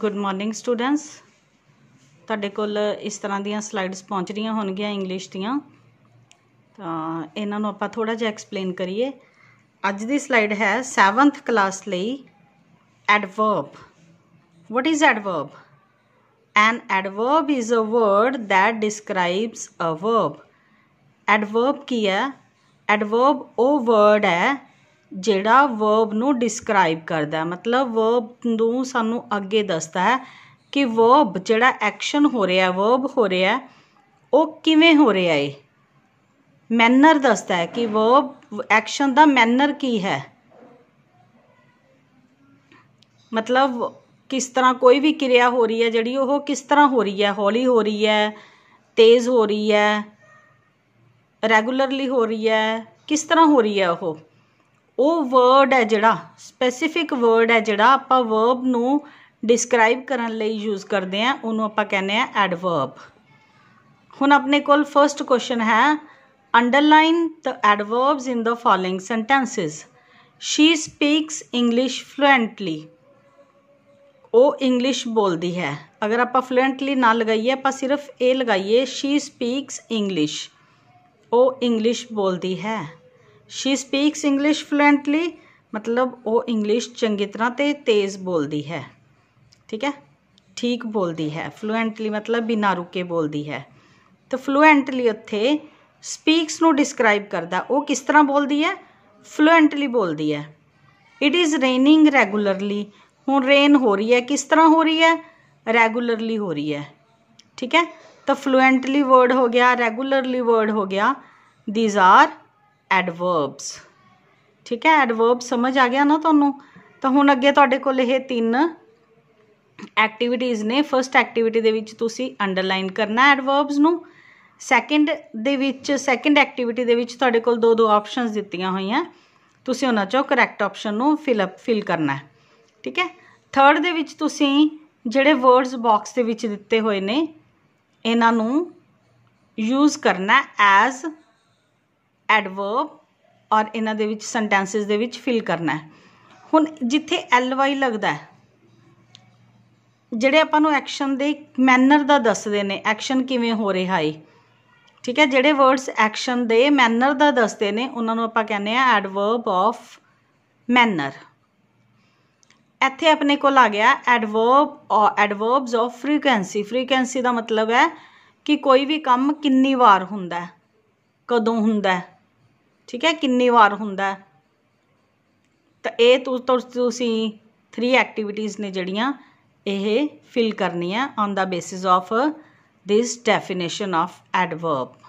good morning students ਤੁਹਾਡੇ ਕੋਲ ਇਸ ਤਰ੍ਹਾਂ ਦੀਆਂ ਸਲਾਈਡਸ ਪਹੁੰਚ ਰਹੀਆਂ ਹੋਣਗੀਆਂ ਇੰਗਲਿਸ਼ ਦੀਆਂ ਤਾਂ ਇਹਨਾਂ ਨੂੰ ਆਪਾਂ ਥੋੜਾ ਜਿਹਾ ਐਕਸਪਲੇਨ ਕਰੀਏ ਅੱਜ ਦੀ ਸਲਾਈਡ ਹੈ 7th ਕਲਾਸ ਲਈ adverb what is adverb an adverb is a word that describes a verb adverb ਕੀ ਹੈ ਐਡਵਰਬ ਉਹ ਵਰਡ ਹੈ ਜਿਹੜਾ ਵਰਬ ਨੂੰ ਡਿਸਕ੍ਰਾਈਬ ਕਰਦਾ ਮਤਲਬ ਵਰਬ ਨੂੰ ਸਾਨੂੰ ਅੱਗੇ ਦੱਸਦਾ ਹੈ ਕਿ ਵਰਬ ਜਿਹੜਾ ਐਕਸ਼ਨ ਹੋ ਰਿਹਾ ਵਰਬ ਹੋ ਰਿਹਾ ਉਹ ਕਿਵੇਂ ਹੋ ਰਿਹਾ ਏ ਮੈਨਰ ਦੱਸਦਾ ਹੈ ਕਿ ਵਰਬ ਐਕਸ਼ਨ ਦਾ ਮੈਨਰ ਕੀ ਹੈ ਮਤਲਬ ਕਿਸ ਤਰ੍ਹਾਂ ਕੋਈ ਵੀ ਕਿਰਿਆ ਹੋ ਰਹੀ ਹੈ ਜਿਹੜੀ ਉਹ ਕਿਸ ਤਰ੍ਹਾਂ ਹੋ ਰਹੀ ਹੈ ਹੌਲੀ ਹੋ ਰਹੀ ਹੈ ਤੇਜ਼ ਹੋ ਰਹੀ ਹੈ ਰੈਗੂਲਰਲੀ ਹੋ ਰਹੀ ਹੈ ਕਿਸ ਤਰ੍ਹਾਂ ਹੋ ਰਹੀ ਹੈ ਉਹ वो वर्ड है जोड़ा स्पेसीफिक वर्ड है जोड़ा आप वर्ब न डिस्क्राइब करने यूज़ करते हैं उन्होंने आप कहने एडवर्ब हूँ अपने को फस्ट क्वेश्चन है underline the adverb in the following sentences she speaks English fluently English बोलती है अगर आप फ्लूएंटली ना लगाइए आप सिर्फ ये लगाइए शी स्पीक्स इंग्लिश वो इंग्लिश बोलती है शी स्पीक्स इंग्लिश फ्लुएंटली मतलब वो इंग्लिश चंगी तरह तो तेज़ बोलती है ठीक है ठीक बोलती है फ्लुएंटली मतलब बिना रुके बोलती है तो फ्लुएंटली ਉੱਥੇ ਸਪੀਕਸ डिस्क्राइब करता ਕਰਦਾ किस तरह बोलती है ਹੈ बोलती है इट इज़ रेनिंग ਰੇਨਿੰਗ हूँ रेन हो रही है किस तरह हो रही है ਹੈ हो रही है ठीक है तो फ्लुएंटली वर्ड हो गया रेगुलरली वर्ड हो गया दीज आर ਐਡਵਰਬਸ ਠੀਕ ਹੈ ਐਡਵਰਬ ਸਮਝ ਆ ਗਿਆ ਨਾ ਤੁਹਾਨੂੰ ਤਾਂ ਹੁਣ ਅੱਗੇ ਤੁਹਾਡੇ ਕੋਲ ਇਹ ਤਿੰਨ ਐਕਟੀਵਿਟੀਜ਼ ਨੇ ਫਰਸਟ ਐਕਟੀਵਿਟੀ ਦੇ ਵਿੱਚ ਤੁਸੀਂ ਅੰਡਰਲਾਈਨ ਕਰਨਾ ਐਡਵਰਬਸ ਨੂੰ ਸੈਕੰਡ ਦੇ ਵਿੱਚ ਸੈਕੰਡ ਐਕਟੀਵਿਟੀ ਦੇ ਵਿੱਚ ਤੁਹਾਡੇ ਕੋਲ ਦੋ ਦੋ ਆਪਸ਼ਨਸ ਦਿੱਤੀਆਂ ਹੋਈਆਂ ਤੁਸੀਂ ਉਹਨਾਂ ਚੋਂ ਕਰੈਕਟ ਆਪਸ਼ਨ ਨੂੰ ਫਿਲ ਅਪ ਫਿਲ ਕਰਨਾ ਹੈ ਠੀਕ ਹੈ ਥਰਡ ਦੇ ਵਿੱਚ ਤੁਸੀਂ ਜਿਹੜੇ ਵਰਡਸ ਬਾਕਸ ਦੇ ਵਿੱਚ ਦਿੱਤੇ ਹੋਏ ਨੇ ਇਹਨਾਂ ਨੂੰ ਯੂਜ਼ ਕਰਨਾ ਐਜ਼ ਐਡਵਰਬ ਔਰ ਇਹਨਾਂ ਦੇ ਵਿੱਚ ਸੈਂਟੈਂਸਸ ਦੇ ਵਿੱਚ ਫਿਲ ਕਰਨਾ ਹੈ ਹੁਣ ਜਿੱਥੇ ly ਲੱਗਦਾ ਹੈ ਜਿਹੜੇ ਆਪਾਂ ਨੂੰ ਐਕਸ਼ਨ ਦੇ ਮੈਨਰ ਦਾ ਦੱਸਦੇ ਨੇ ਐਕਸ਼ਨ ਕਿਵੇਂ ਹੋ ਰਿਹਾ ਹੈ ਠੀਕ ਹੈ ਜਿਹੜੇ ਵਰਡਸ ਐਕਸ਼ਨ ਦੇ ਮੈਨਰ ਦਾ ਦੱਸਦੇ ਨੇ ਉਹਨਾਂ ਨੂੰ ਆਪਾਂ ਕਹਿੰਦੇ ਆ ਐਡਵਰਬ ਆਫ ਮੈਨਰ ਇੱਥੇ ਆਪਣੇ ਕੋਲ ਆ ਗਿਆ ਐਡਵਰਬ ਔਰ ਐਡਵਰਬਸ ਆਫ ਫ੍ਰੀਕੁਐਂਸੀ ਫ੍ਰੀਕੁਐਂਸੀ ਦਾ ਮਤਲਬ ਹੈ ਕਿ ਕੋਈ ਵੀ ਕੰਮ ਕਿੰਨੀ ਵਾਰ ਹੁੰਦਾ ਹੈ ਕਦੋਂ ਹੁੰਦਾ ਹੈ ਠੀਕ ਹੈ ਕਿੰਨੀ ਵਾਰ ਹੁੰਦਾ ਤਾਂ ਇਹ ਤੁਸੀਂ 3 ਐਕਟੀਵਿਟੀਜ਼ ਨੇ ਜਿਹੜੀਆਂ ਇਹ ਫਿਲ ਕਰਨੀਆਂ on the basis of this definition of adverb